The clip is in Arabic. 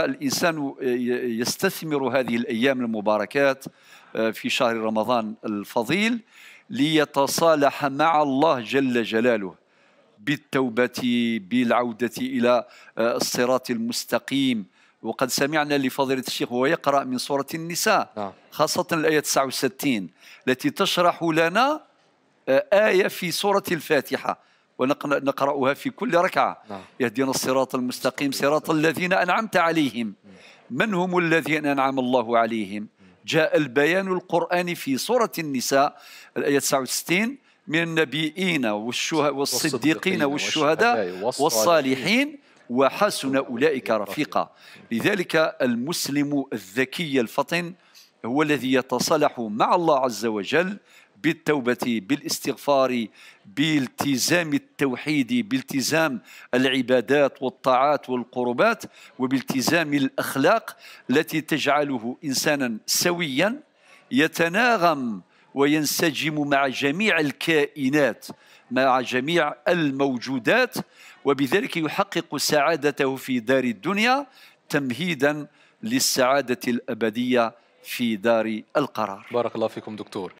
الإنسان يستثمر هذه الأيام المباركات آه، في شهر رمضان الفضيل ليتصالح مع الله جل جلاله بالتوبة بالعودة إلى آه، الصراط المستقيم وقد سمعنا لفضيلة الشيخ وهو يقرأ من سورة النساء نعم. خاصة الآية 69 التي تشرح لنا آه، آية في سورة الفاتحة ونقرأها في كل ركعة نعم. يهدينا الصراط المستقيم صراط الذين أنعمت عليهم من هم الذين أنعم الله عليهم جاء البيان القرآني في سورة النساء الآية 69 من النبيين والشهداء والصديقين والشهداء والصالحين وحسن أولئك رفيقا لذلك المسلم الذكي الفطن هو الذي يتصالح مع الله عز وجل بالتوبة بالاستغفار بالتزام التوحيد بالتزام العبادات والطاعات والقربات وبالتزام الأخلاق التي تجعله إنسانا سويا يتناغم وينسجم مع جميع الكائنات مع جميع الموجودات وبذلك يحقق سعادته في دار الدنيا تمهيدا للسعادة الأبدية في دار القرار بارك الله فيكم دكتور